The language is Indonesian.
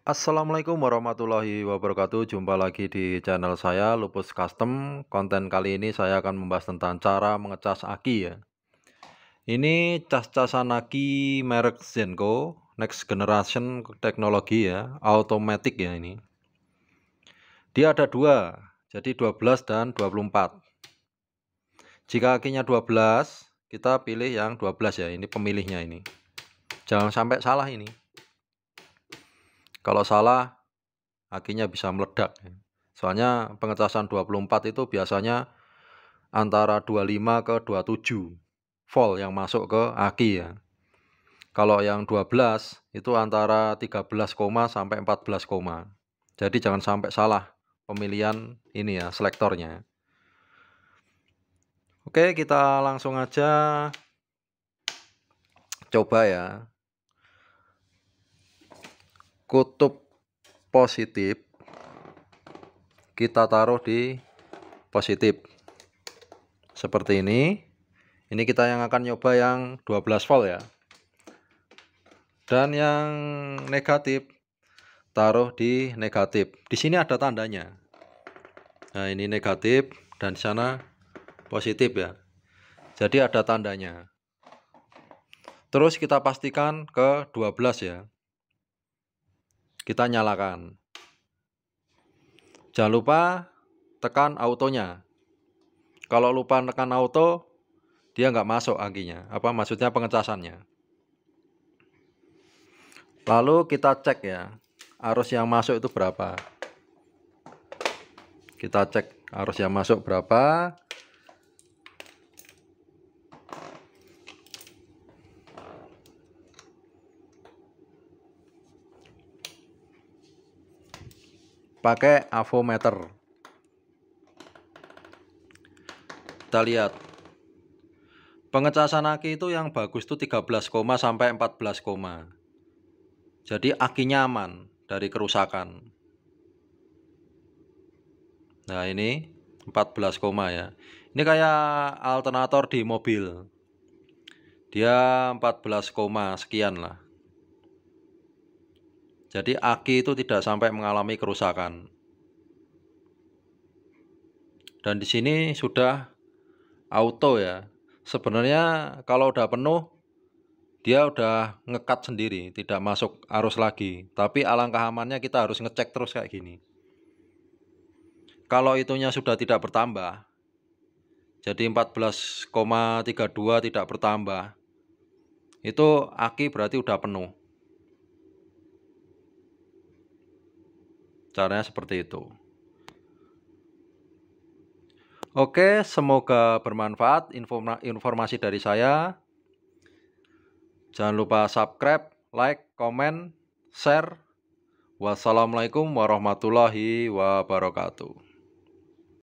Assalamualaikum warahmatullahi wabarakatuh Jumpa lagi di channel saya Lupus Custom Konten kali ini saya akan membahas tentang cara mengecas aki ya Ini cas-casan aki merek Zenko Next Generation Teknologi ya Automatic ya ini Dia ada dua Jadi 12 dan 24 Jika akinya 12 Kita pilih yang 12 ya Ini pemilihnya ini Jangan sampai salah ini kalau salah, akinya bisa meledak. Soalnya pengecasan 24 itu biasanya antara 25 ke 27 volt yang masuk ke aki ya. Kalau yang 12 itu antara 13, sampai 14, jadi jangan sampai salah pemilihan ini ya selektornya. Oke, kita langsung aja coba ya kutub positif kita taruh di positif seperti ini ini kita yang akan nyoba yang 12 volt ya dan yang negatif taruh di negatif di sini ada tandanya nah ini negatif dan di sana positif ya jadi ada tandanya terus kita pastikan ke 12 ya kita nyalakan. Jangan lupa tekan autonya. Kalau lupa tekan auto, dia nggak masuk anginya. Apa maksudnya pengecasannya. Lalu kita cek ya, arus yang masuk itu berapa. Kita cek arus yang masuk berapa. pakai avometer kita lihat pengecasan aki itu yang bagus itu 13, sampai 14, jadi aki nyaman dari kerusakan nah ini 14, ya ini kayak alternator di mobil dia 14, sekian lah jadi aki itu tidak sampai mengalami kerusakan. Dan di sini sudah auto ya. Sebenarnya kalau udah penuh dia udah ngekat sendiri, tidak masuk arus lagi. Tapi alangkah amannya kita harus ngecek terus kayak gini. Kalau itunya sudah tidak bertambah, jadi 14,32 tidak bertambah, itu aki berarti udah penuh. Caranya seperti itu. Oke, semoga bermanfaat informasi dari saya. Jangan lupa subscribe, like, komen, share. Wassalamualaikum warahmatullahi wabarakatuh.